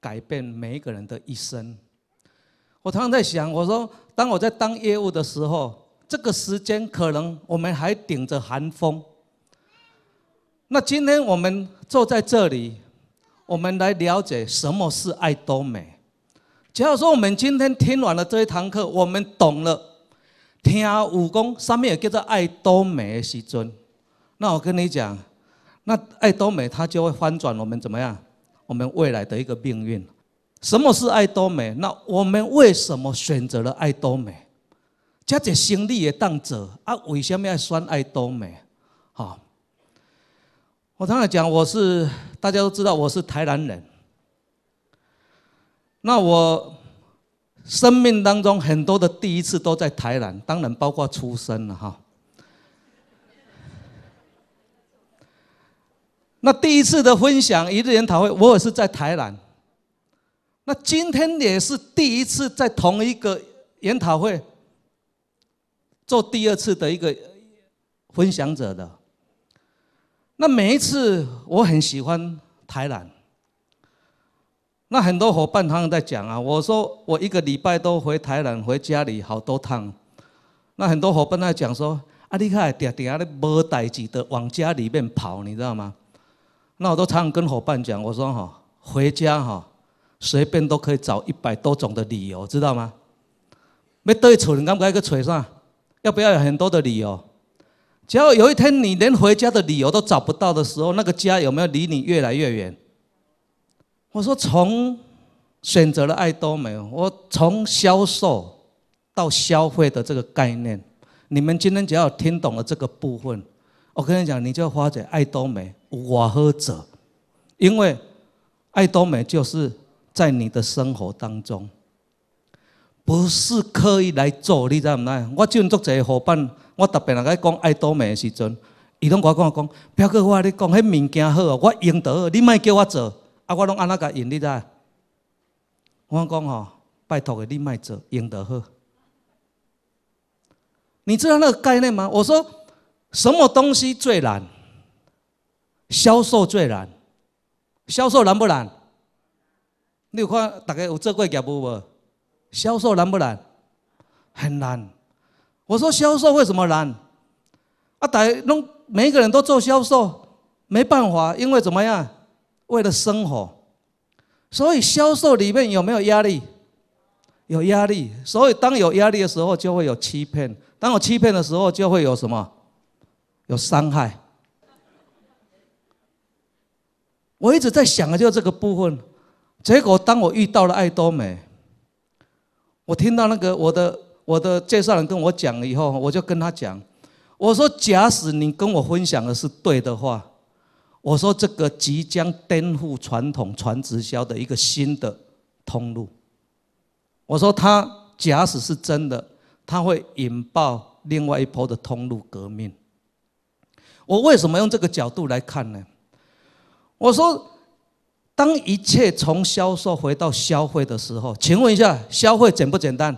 改变每一个人的一生。我常常在想，我说，当我在当业务的时候，这个时间可能我们还顶着寒风。那今天我们坐在这里，我们来了解什么是爱多美。假如说我们今天听完了这一堂课，我们懂了，听武功上面也叫做爱多美的时尊，那我跟你讲，那爱多美它就会翻转我们怎么样？我们未来的一个命运，什么是爱多美？那我们为什么选择了爱多美？加者心力也当者啊？为什么要选爱多美？哈，我常常讲，我是大家都知道我是台南人，那我生命当中很多的第一次都在台南，当然包括出生了哈。那第一次的分享一日研讨会，我也是在台南。那今天也是第一次在同一个研讨会做第二次的一个分享者的。那每一次我很喜欢台南。那很多伙伴他们在讲啊，我说我一个礼拜都回台南回家里好多趟。那很多伙伴在讲说啊，你看，天天咧无代志的往家里面跑，你知道吗？那我都常常跟伙伴讲，我说哈，回家哈，随便都可以找一百多种的理由，知道吗？没对错，你敢不敢个嘴上，要不要有很多的理由？只要有一天你连回家的理由都找不到的时候，那个家有没有离你越来越远？我说，从选择了爱多美，我从销售到消费的这个概念，你们今天只要听懂了这个部分，我跟你讲，你就发觉爱多美。我喝者，因为爱多美就是在你的生活当中，不是刻意来做，你知唔知？我最近做一个伙伴，我特别人讲爱多美的时阵，伊拢甲我讲讲，表哥我你讲，迄物件好，我用得好，你莫叫我做，啊，我拢安那甲用，你知？我讲吼，拜托的，你莫做，用得好。你知道那个概念吗？我说什么东西最难？销售最难，销售难不难？你有看大家有做过业务无？销售难不难？很难。我说销售为什么难？啊，大家弄每一个人都做销售，没办法，因为怎么样？为了生活。所以销售里面有没有压力？有压力。所以当有压力的时候，就会有欺骗；当我欺骗的时候，就会有什么？有伤害。我一直在想的就是这个部分，结果当我遇到了爱多美，我听到那个我的我的介绍人跟我讲了以后，我就跟他讲，我说：假使你跟我分享的是对的话，我说这个即将颠覆传统传直销的一个新的通路，我说它假使是真的，它会引爆另外一波的通路革命。我为什么用这个角度来看呢？我说：“当一切从销售回到消费的时候，请问一下，消费简不简单？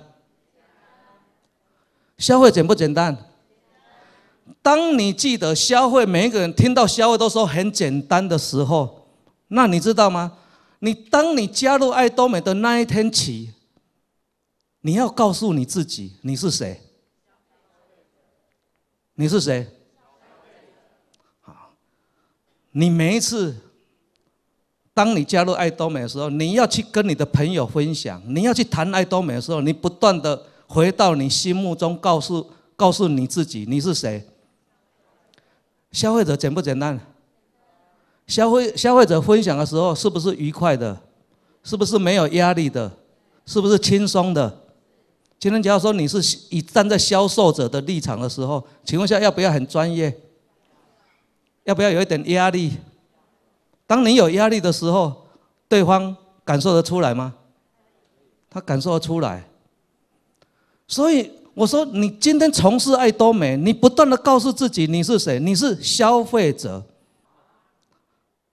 消费简不简单？当你记得消费，每一个人听到消费都说很简单的时候，那你知道吗？你当你加入爱多美的那一天起，你要告诉你自己，你是谁？你是谁？好，你每一次。”当你加入爱多美的时候，你要去跟你的朋友分享，你要去谈爱多美的时候，你不断的回到你心目中，告诉告诉你自己你是谁。消费者简不简单？消费消费者分享的时候，是不是愉快的？是不是没有压力的？是不是轻松的？今天假如说你是以站在销售者的立场的时候，请问一下要不要很专业？要不要有一点压力？当你有压力的时候，对方感受得出来吗？他感受得出来。所以我说，你今天从事爱多美，你不断的告诉自己你是谁，你是消费者。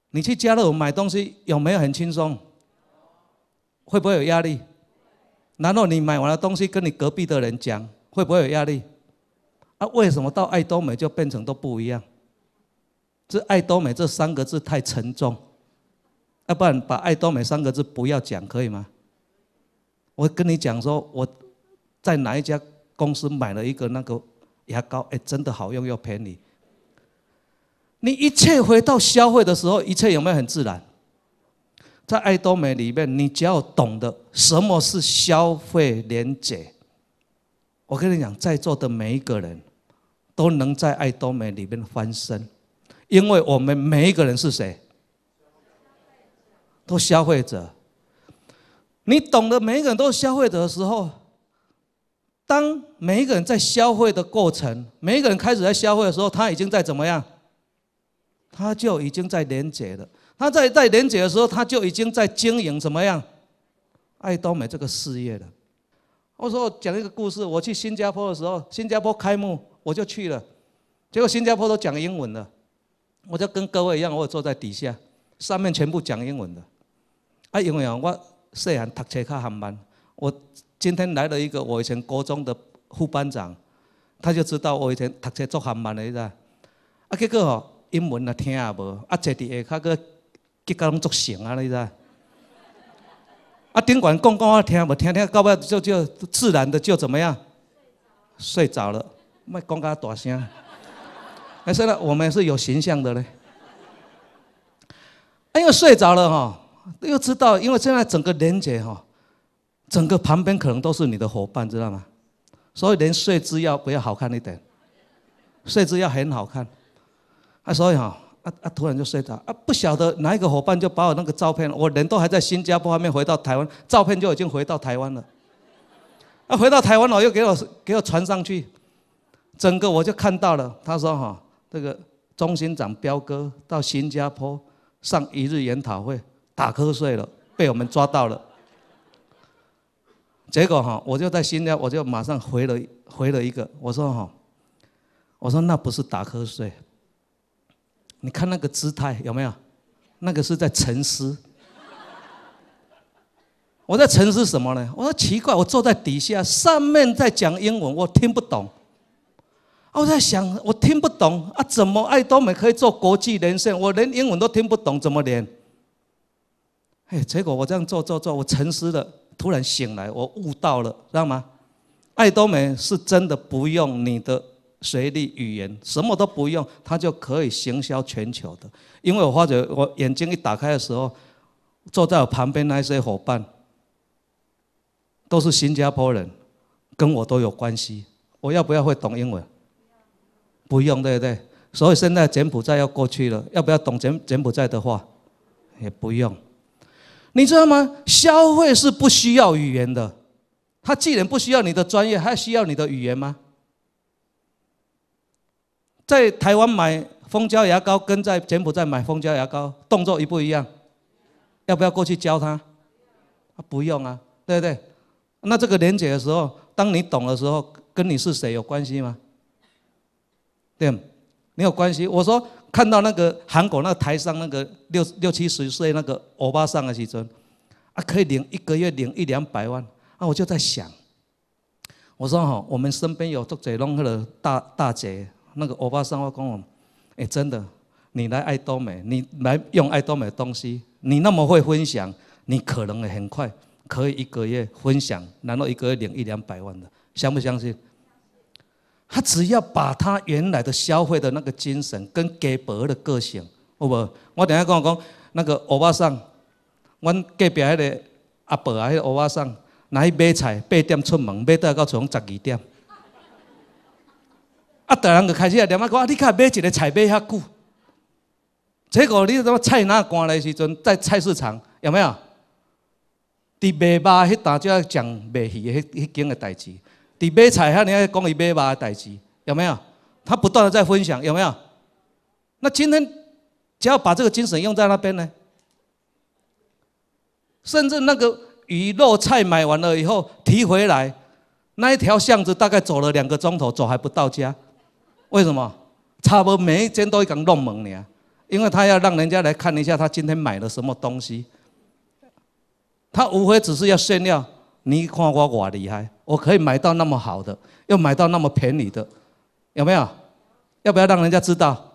你去家乐福买东西有没有很轻松？会不会有压力？然后你买完了东西跟你隔壁的人讲，会不会有压力？啊，为什么到爱多美就变成都不一样？这爱多美这三个字太沉重，要不然把爱多美三个字不要讲，可以吗？我跟你讲，说我在哪一家公司买了一个那个牙膏，哎，真的好用又便宜。你一切回到消费的时候，一切有没有很自然？在爱多美里面，你只要懂得什么是消费连接，我跟你讲，在座的每一个人都能在爱多美里面翻身。因为我们每一个人是谁？都消费者。你懂得每一个人都是消费者的时候，当每一个人在消费的过程，每一个人开始在消费的时候，他已经在怎么样？他就已经在连接了。他在在连接的时候，他就已经在经营怎么样？爱多美这个事业了。我说我讲一个故事，我去新加坡的时候，新加坡开幕我就去了，结果新加坡都讲英文了。我就跟各位一样，我坐在底下，上面全部讲英文的。啊，因为啊，我细汉读册较慢，我今天来了一个我以前高中的副班长，他就知道我以前读册足很慢的，你知道？啊，结果哦，英文啊听也无，啊坐伫下骹个，结果拢作醒啊，你知道？啊，顶管讲讲我听无，听听到尾就就自然的就怎么样？睡着了，莫讲较大声。没是呢，我们是有形象的嘞。哎，又睡着了哈，又知道，因为现在整个连接哈，整个旁边可能都是你的伙伴，知道吗？所以连睡姿要不要好看一点？睡姿要很好看。啊，所以哈，啊啊，突然就睡着，啊不晓得哪一个伙伴就把我那个照片，我人都还在新加坡还没回到台湾，照片就已经回到台湾了。啊，回到台湾了又给我给我传上去，整个我就看到了，他说哈。这个中心长彪哥到新加坡上一日研讨会，打瞌睡了，被我们抓到了。结果哈，我就在新，我就马上回了回了一个，我说哈，我说那不是打瞌睡。你看那个姿态有没有？那个是在沉思。我在沉思什么呢？我说奇怪，我坐在底下，上面在讲英文，我听不懂。我在想，我听不懂啊，怎么爱多美可以做国际连线？我连英文都听不懂，怎么连？哎，结果我这样做做做，我沉思了，突然醒来，我悟到了，知道吗？爱多美是真的不用你的随地语言，什么都不用，它就可以行销全球的。因为我发觉，我眼睛一打开的时候，坐在我旁边那些伙伴，都是新加坡人，跟我都有关系。我要不要会懂英文？不用，对不对？所以现在柬埔寨要过去了，要不要懂柬柬埔寨的话？也不用。你知道吗？消费是不需要语言的。他既然不需要你的专业，还需要你的语言吗？在台湾买蜂胶牙膏，跟在柬埔寨买蜂胶牙膏，动作一不一样？要不要过去教他？不用啊，对不对？那这个连接的时候，当你懂的时候，跟你是谁有关系吗？对没有关系。我说看到那个韩国那台上那个六六七十岁那个欧巴桑的时阵，啊，可以领一个月领一两百万。啊，我就在想，我说哈，我们身边有做这工那的大大姐，那个欧巴会跟讲，哎，真的，你来爱多美，你来用爱多美的东西，你那么会分享，你可能很快可以一个月分享，然后一个月领一两百万的，相不相信？他只要把他原来的消费的那个精神跟给 e 的个性，好不？我等下跟我讲，那个欧巴桑，阮隔壁迄个阿伯啊，那个欧巴桑，拿去买菜，八点出门，买倒来到厝拢十二点，啊，台人就开始啊，点啊讲啊，你看买一个菜买遐久，结果你什么菜拿回来时阵在菜市场有没有？伫卖肉迄搭，就要讲卖鱼的迄迄间的代志。你买菜，他人家讲一杯吧，代志有没有？他不断的在分享，有没有？那今天只要把这个精神用在那边呢，甚至那个鱼肉菜买完了以后提回来，那一条巷子大概走了两个钟头，走还不到家，为什么？差不多每一间都会敢弄蒙你啊，因为他要让人家来看一下他今天买了什么东西，他无非只是要炫耀。你看我我厉害，我可以买到那么好的，又买到那么便宜的，有没有？要不要让人家知道？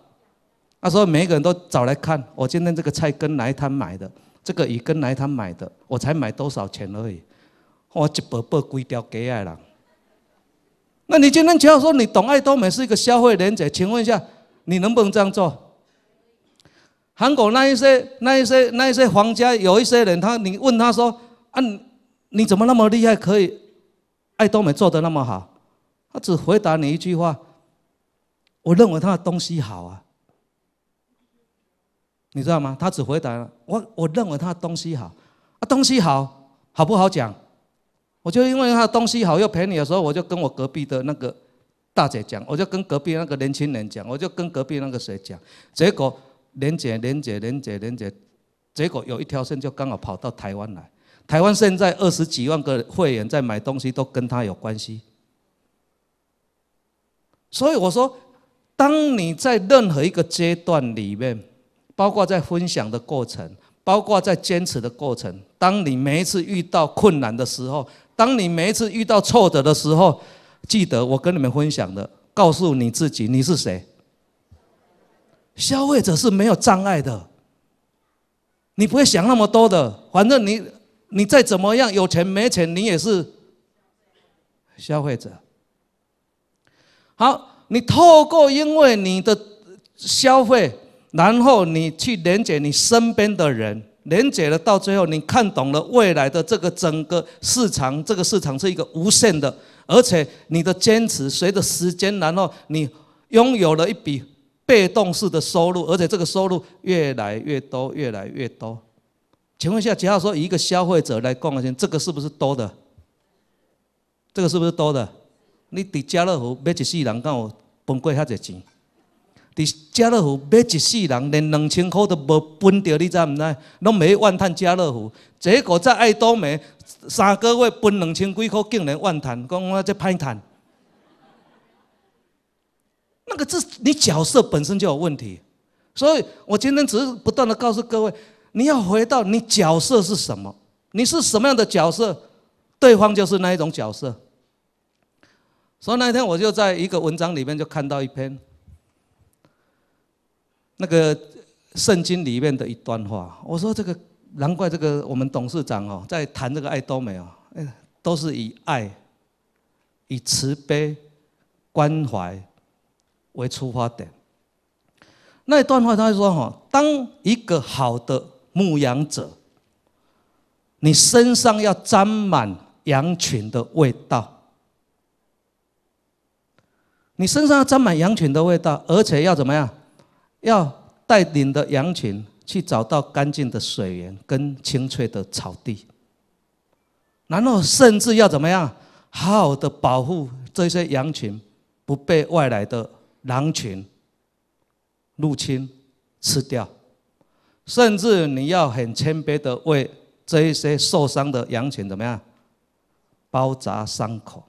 那时候每一个人都找来看，我今天这个菜跟哪一摊买的，这个鱼跟哪一摊买的，我才买多少钱而已，我几百倍亏掉给爱了。那你今天只要说你懂爱多美是一个消费连者，请问一下，你能不能这样做？韩国那一些那一些那一些皇家有一些人，他你问他说啊？你怎么那么厉害？可以，爱多美做的那么好，他只回答你一句话。我认为他的东西好啊，你知道吗？他只回答我，我认为他的东西好。啊，东西好，好不好讲？我就因为他的东西好，要陪你的时候，我就跟我隔壁的那个大姐讲，我就跟隔壁那个年轻人讲，我就跟隔壁那个谁讲。结果，连姐，连姐，连姐，连姐，结果有一条线就刚好跑到台湾来。台湾现在二十几万个会员在买东西，都跟他有关系。所以我说，当你在任何一个阶段里面，包括在分享的过程，包括在坚持的过程，当你每一次遇到困难的时候，当你每一次遇到挫折的时候，记得我跟你们分享的，告诉你自己你是谁。消费者是没有障碍的，你不会想那么多的，反正你。你再怎么样，有钱没钱，你也是消费者。好，你透过因为你的消费，然后你去连接你身边的人，连接了到最后，你看懂了未来的这个整个市场，这个市场是一个无限的，而且你的坚持随着时间，然后你拥有了一笔被动式的收入，而且这个收入越来越多，越来越多。请问一下，假如说一个消费者来逛的钱，这个是不是多的？这个是不是多的？你伫家乐福买一世人有分过遐侪钱？伫家乐福买一世人连两千块都无分掉，你知毋知？拢没万叹家乐福，这个才爱多美三个月分两千几块，竟然万叹，讲我这拍一那个这你角色本身就有问题，所以我今天只是不断的告诉各位。你要回到你角色是什么？你是什么样的角色，对方就是那一种角色。所以那一天我就在一个文章里面就看到一篇，那个圣经里面的一段话。我说这个难怪这个我们董事长哦，在谈这个爱多美哦，哎，都是以爱、以慈悲、关怀为出发点。那一段话他就说哈，当一个好的。牧羊者，你身上要沾满羊群的味道，你身上要沾满羊群的味道，而且要怎么样？要带领的羊群去找到干净的水源跟清脆的草地，然后甚至要怎么样？好好的保护这些羊群，不被外来的狼群入侵吃掉。甚至你要很谦卑的为这一些受伤的羊群怎么样包扎伤口？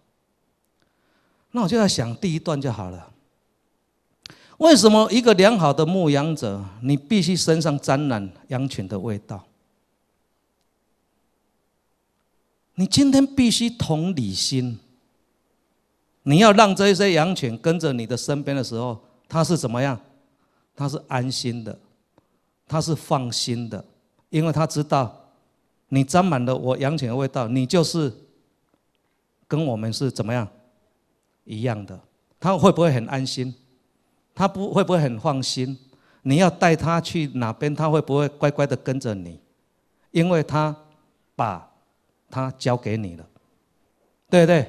那我就在想，第一段就好了。为什么一个良好的牧羊者，你必须身上沾染羊群的味道？你今天必须同理心，你要让这一些羊群跟着你的身边的时候，它是怎么样？它是安心的。他是放心的，因为他知道你沾满了我羊犬的味道，你就是跟我们是怎么样一样的。他会不会很安心？他不会不会很放心？你要带他去哪边，他会不会乖乖的跟着你？因为他把他交给你了，对不对？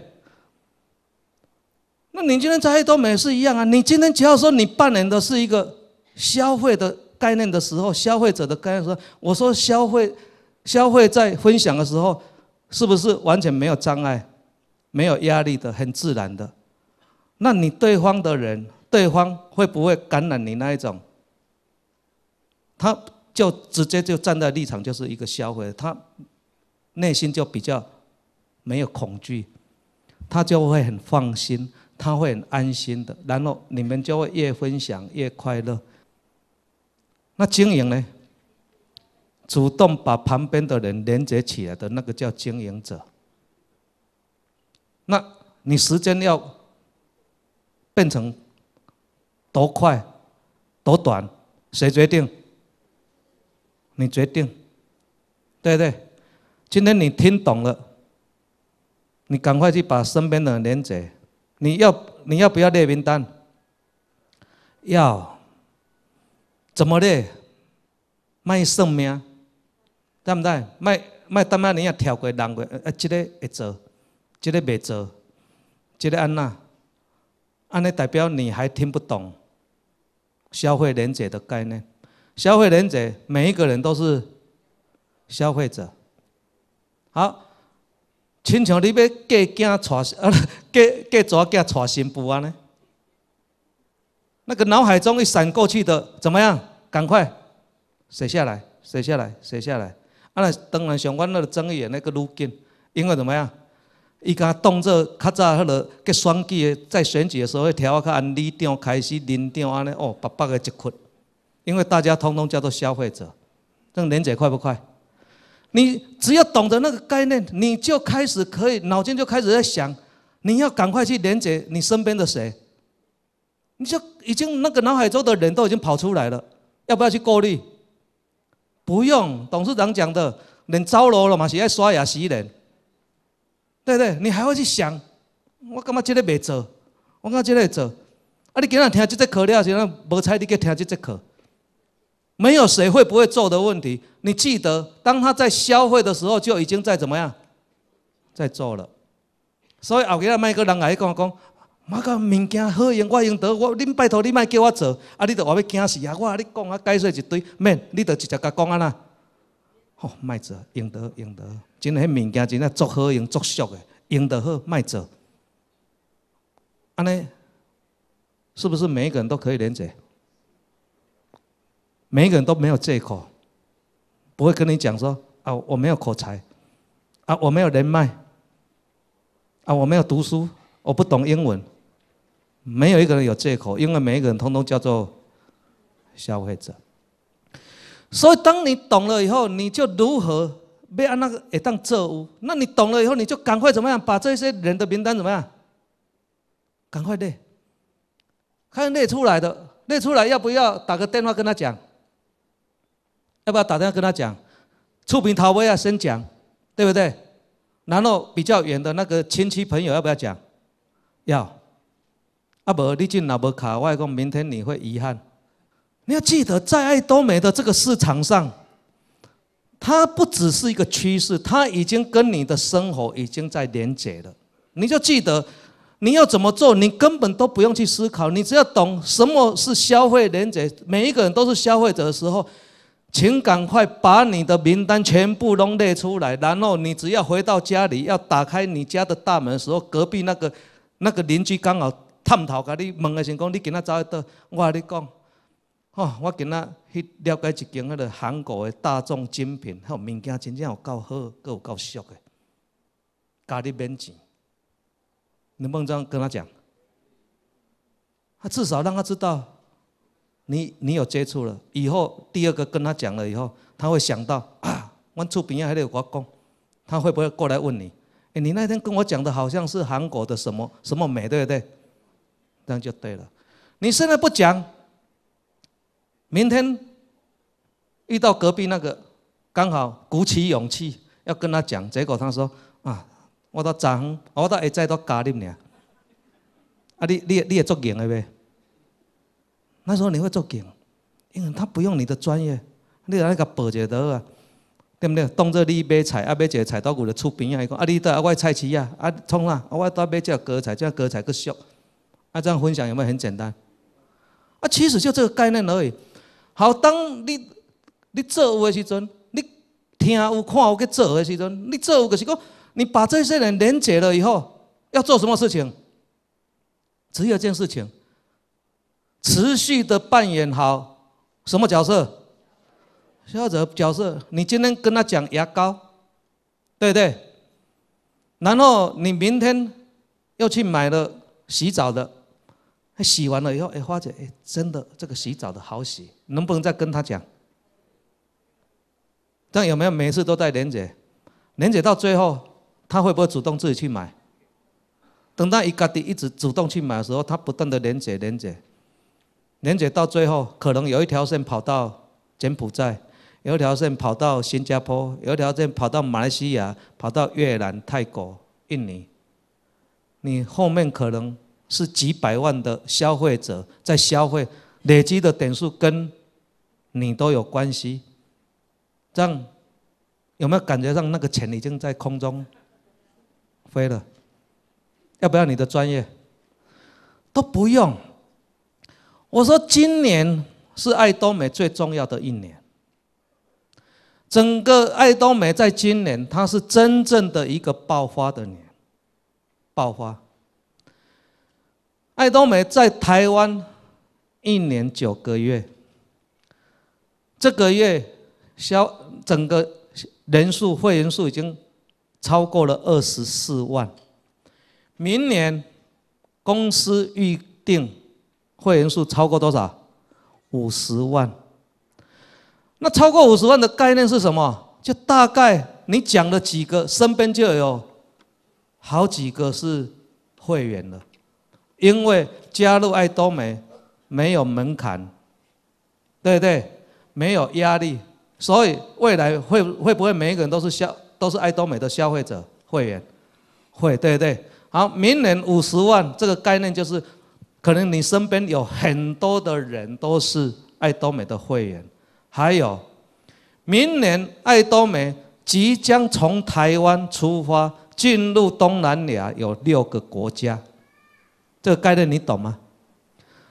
那你今天在黑堆美是一样啊，你今天只要说你扮演的是一个消费的。概念的时候，消费者的概念说：“我说消费，消费在分享的时候，是不是完全没有障碍、没有压力的，很自然的？那你对方的人，对方会不会感染你那一种？他就直接就站在立场，就是一个消费，他内心就比较没有恐惧，他就会很放心，他会很安心的。然后你们就会越分享越快乐。”那经营呢？主动把旁边的人连接起来的那个叫经营者。那你时间要变成多快、多短，谁决定？你决定，对不对？今天你听懂了，你赶快去把身边的人连接。你要你要不要列名单？要。怎么的？卖生命，对不对？卖卖，等下你也跳过、人过，啊，这个会做，这个未做，这个安那？安那代表你还听不懂消费认知的概念。消费认知，每一个人都是消费者。好，亲像你要嫁嫁娶呃嫁嫁娶嫁娶新妇安呢？那个脑海中一闪过去的，怎么样？赶快写下来，写下来，写下来。啊，那当然相关那个专眼那个路径，因为怎么样？伊刚动作较早，迄落计选举在选举的时候，调啊，按里张开始连张安呢，哦，白白个一捆。因为大家通通叫做消费者，这个连接快不快？你只要懂得那个概念，你就开始可以脑筋就开始在想，你要赶快去连接你身边的谁。你就已经那个脑海中的人都已经跑出来了，要不要去过滤？不用，董事长讲的，人糟来了嘛，是在刷牙洗脸，对不对？你还会去想，我干嘛这天没做，我干嘛这里做。啊，你今天听这节课了，是那没才？你去听这节课。没有谁会不会做的问题，你记得，当他在消费的时候，就已经在怎么样，在做了。所以后边啊，每一个人来跟我讲。妈个物件好用，我用得，我恁拜托你，莫叫我做，啊！你着话要惊死啊！我啊，你讲啊，解释一堆免，你着直接甲讲安啦。吼，莫做，用得用得，真诶，迄物件真诶足好用足俗诶，用得好，莫做。安尼，是不是每一个人都可以连接？每一个人都没有借口，不会跟你讲说，啊，我没有口才，啊，我没有人脉，啊，我没有读书，我不懂英文。没有一个人有借口，因为每一个人通通叫做消费者。所以，当你懂了以后，你就如何被按那个也当错误？那你懂了以后，你就赶快怎么样？把这些人的名单怎么样？赶快列，看列出来的，列出来要不要打个电话跟他讲？要不要打电话跟他讲？触屏逃威啊，先讲，对不对？然后比较远的那个亲戚朋友要不要讲？要。阿伯，你进哪部卡？外公，明天你会遗憾。你要记得，在爱多美的这个市场上，它不只是一个趋势，它已经跟你的生活已经在连接了。你就记得，你要怎么做，你根本都不用去思考，你只要懂什么是消费连接。每一个人都是消费者的时候，请赶快把你的名单全部都列出来，然后你只要回到家里，要打开你家的大门的时候，隔壁那个那个邻居刚好。探讨，甲你问的时，讲你今仔早去倒，我甲你讲，吼，我今仔去了解一间迄个韩国的大众精品，迄物件真正有够好，个有够俗的，家己免钱。你莫怎跟他讲，他至少让他知道，你你有接触了，以后第二个跟他讲了以后，他会想到啊，我厝边宜还有我讲，他会不会过来问你？哎，你那天跟我讲的好像是韩国的什么什么美，对不对？这样就对了。你现在不讲，明天遇到隔壁那个，刚好鼓起勇气要跟他讲，结果他说：“啊，我到彰，我到会再到嘉义呢。啊，你你你也做警的呗？那时候你会做警，因为他不用你的专业，你来个保洁得啊，对不对？当做你买菜，啊买个菜到我的厝边啊，伊讲啊，你到啊我菜市啊，啊，从啦，啊我到买只割菜，只割菜去削。”那这样分享有没有很简单？啊，其实就这个概念而已。好，当你你做的时阵，你听、有看、有去做的时阵，你做的时讲，你把这些人连接了以后，要做什么事情？只有一件事情：持续的扮演好什么角色？叫者角色。你今天跟他讲牙膏，对不对？然后你明天又去买了洗澡的。洗完了以后，哎，花姐，哎，真的，这个洗澡的好洗，能不能再跟他讲？但有没有每次都带莲姐？莲姐到最后，他会不会主动自己去买？等到一家滴一直主动去买的时候，他不断的莲姐莲姐莲姐到最后，可能有一条线跑到柬埔寨，有一条线跑到新加坡，有一条线跑到马来西亚，跑到越南、泰国、印尼。你后面可能。是几百万的消费者在消费，累积的点数跟你都有关系，这样有没有感觉上那个钱已经在空中飞了？要不要你的专业？都不用。我说今年是爱多美最重要的一年，整个爱多美在今年它是真正的一个爆发的年，爆发。爱多美在台湾一年九个月，这个月销整个人数会员数已经超过了二十四万。明年公司预定会员数超过多少？五十万。那超过五十万的概念是什么？就大概你讲了几个，身边就有好几个是会员了。因为加入爱多美，没有门槛，对不对？没有压力，所以未来会会不会每一个人都是消都是爱多美的消费者会员？会，对对。好，明年五十万这个概念就是，可能你身边有很多的人都是爱多美的会员。还有，明年爱多美即将从台湾出发，进入东南亚有六个国家。这个概念你懂吗？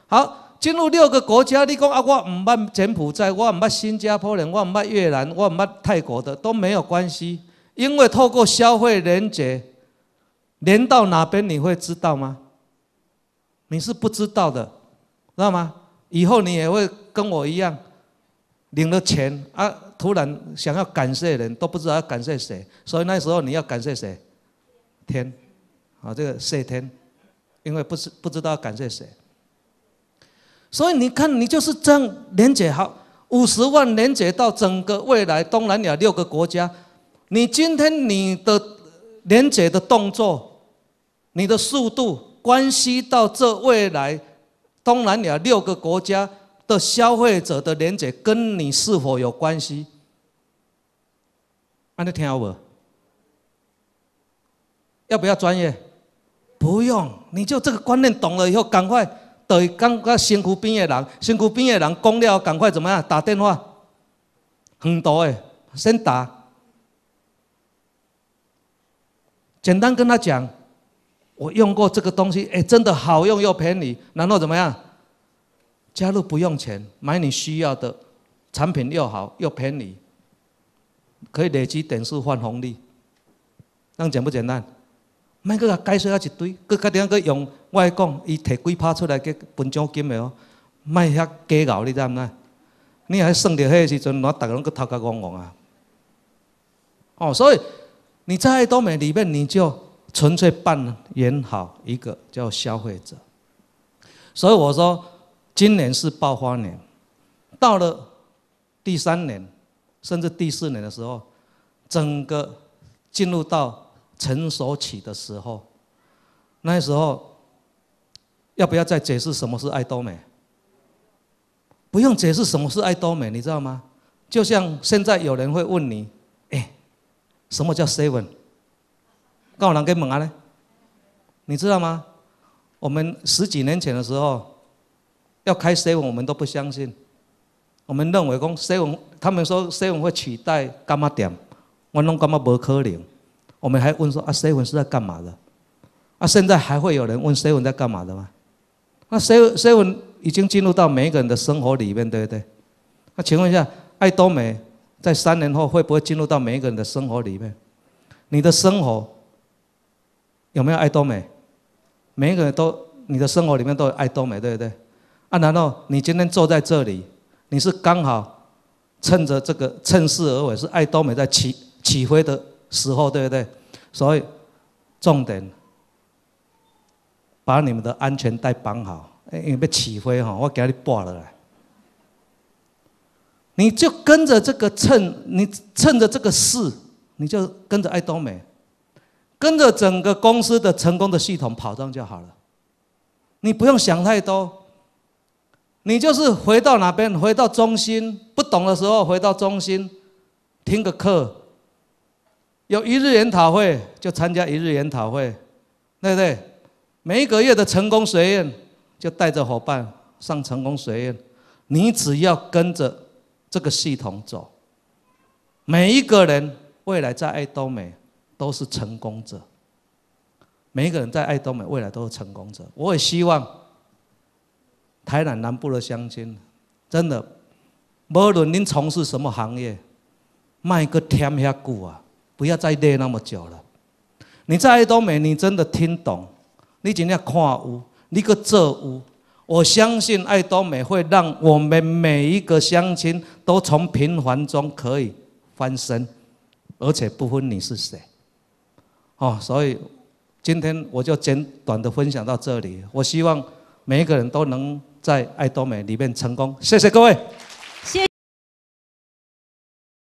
好，进入六个国家，你讲啊，我唔捌柬埔寨，我唔捌新加坡人，我唔捌越南，我唔捌泰国的，都没有关系，因为透过消费连接，连到哪边你会知道吗？你是不知道的，知道吗？以后你也会跟我一样，领了钱啊，突然想要感谢人都不知道感谢谁，所以那时候你要感谢谁？天，啊，这个谢天。因为不是不知道感谢谁，所以你看，你就是这样连接好五十万连接到整个未来东南亚六个国家，你今天你的连接的动作，你的速度，关系到这未来东南亚六个国家的消费者的连接，跟你是否有关系？安的听好不？要不要专业？不用。你就这个观念懂了以后，赶快对刚刚辛苦边的人，辛苦边的人讲了，赶快怎么样？打电话很多的，先打，简单跟他讲，我用过这个东西，哎，真的好用又便宜，然后怎么样？加入不用钱，买你需要的产品又好又便宜，可以累积点数换红利，那简不简单？卖阁甲解释啊一堆，阁加点阁用我爱讲，伊摕几拍出来，计分奖金的哦，卖遐计较，你知毋知？你要是省迄个时阵，我逐个拢阁头壳戆戆啊！哦，所以你在多美里面，你就纯粹扮演好一个叫消费者。所以我说，今年是爆发年，到了第三年，甚至第四年的时候，整个进入到。成熟起的时候，那时候要不要再解释什么是爱多美？不用解释什么是爱多美，你知道吗？就像现在有人会问你：“哎，什么叫 seven？” 告人跟猛啊呢？你知道吗？我们十几年前的时候，要开 seven，我们都不相信。我们认为公 seven，他们说 seven 会取代干妈店，我弄感妈不可能。我们还问说啊，seven 是在干嘛的？啊，现在还会有人问 seven 在干嘛的吗？那 seven seven 已经进入到每一个人的生活里面，对不对？那请问一下，爱多美在三年后会不会进入到每一个人的生活里面？你的生活有没有爱多美？每一个人都，你的生活里面都有爱多美，对不对？啊，难道你今天坐在这里，你是刚好趁着这个趁势而为，是爱多美在起起飞的？时候对不对？所以重点把你们的安全带绑好，因为被起飞哈，我给你挂了来。你就跟着这个趁你趁着这个势，你就跟着爱多美，跟着整个公司的成功的系统跑上就好了。你不用想太多，你就是回到哪边，回到中心，不懂的时候回到中心听个课。有一日研讨会就参加一日研讨会，对不对？每一个月的成功学院就带着伙伴上成功学院，你只要跟着这个系统走，每一个人未来在爱都美都是成功者。每一个人在爱都美未来都是成功者。我也希望台南南部的乡亲，真的，无论您从事什么行业，卖个天下股啊！不要再累那么久了。你在爱多美，你真的听懂，你今天看屋，你个这屋。我相信爱多美会让我们每一个乡亲都从平凡中可以翻身，而且不分你是谁。哦，所以今天我就简短的分享到这里。我希望每一个人都能在爱多美里面成功。谢谢各位。